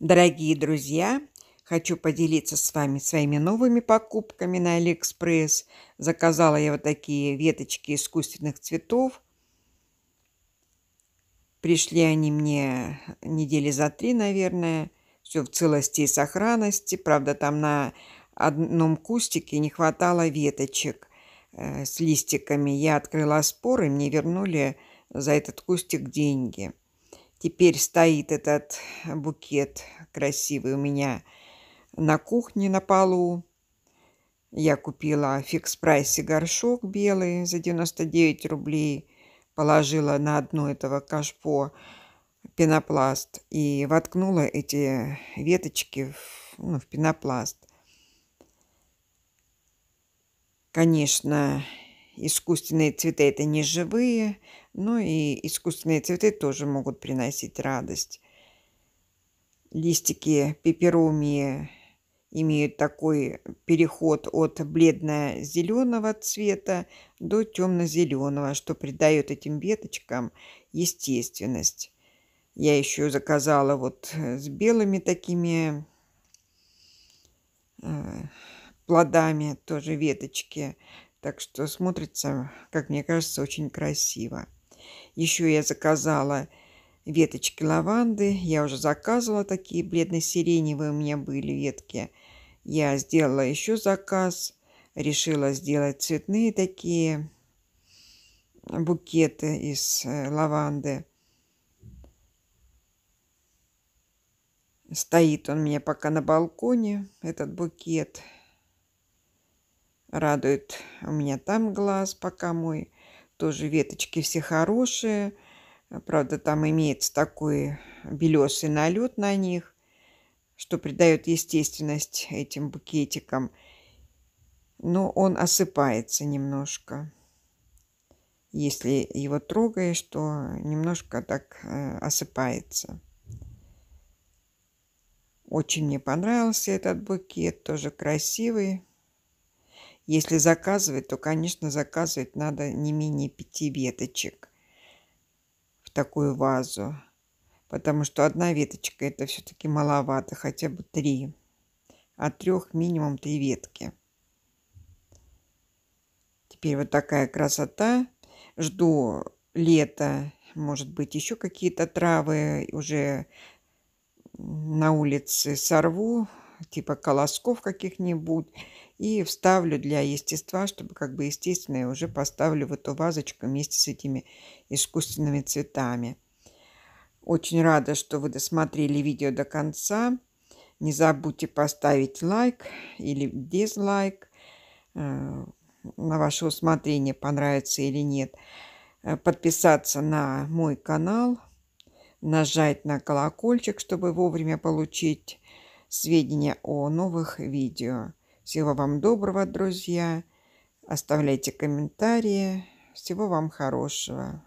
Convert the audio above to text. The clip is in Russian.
Дорогие друзья, хочу поделиться с вами своими новыми покупками на Алиэкспресс. Заказала я вот такие веточки искусственных цветов. Пришли они мне недели за три, наверное. Все в целости и сохранности. Правда, там на одном кустике не хватало веточек э, с листиками. Я открыла споры, мне вернули за этот кустик деньги – Теперь стоит этот букет красивый у меня на кухне на полу. Я купила в фикс-прайсе горшок белый за 99 рублей, положила на одну этого кашпо пенопласт и воткнула эти веточки в, ну, в пенопласт. Конечно, искусственные цветы – это не живые, но и искусственные цветы тоже могут приносить радость. Листики пеперумии имеют такой переход от бледно-зеленого цвета до темно-зеленого, что придает этим веточкам естественность. Я еще заказала вот э, с белыми такими э, плодами тоже веточки так что смотрится, как мне кажется, очень красиво. Еще я заказала веточки лаванды. Я уже заказывала такие бледно-сиреневые у меня были ветки. Я сделала еще заказ. Решила сделать цветные такие букеты из э, лаванды. Стоит он у меня пока на балконе, этот букет радует у меня там глаз пока мой. Тоже веточки все хорошие. Правда, там имеется такой белесый налет на них, что придает естественность этим букетикам. Но он осыпается немножко. Если его трогаешь, то немножко так э, осыпается. Очень мне понравился этот букет, тоже красивый. Если заказывать, то, конечно, заказывать надо не менее пяти веточек в такую вазу, потому что одна веточка это все-таки маловато, хотя бы три. От а трех минимум три ветки. Теперь вот такая красота. Жду лета, может быть, еще какие-то травы уже на улице сорву, типа колосков каких-нибудь, и вставлю для естества, чтобы как бы естественное уже поставлю в эту вазочку вместе с этими искусственными цветами. Очень рада, что вы досмотрели видео до конца. Не забудьте поставить лайк или дизлайк э, на ваше усмотрение, понравится или нет. Э, подписаться на мой канал, нажать на колокольчик, чтобы вовремя получить сведения о новых видео. Всего вам доброго, друзья. Оставляйте комментарии. Всего вам хорошего.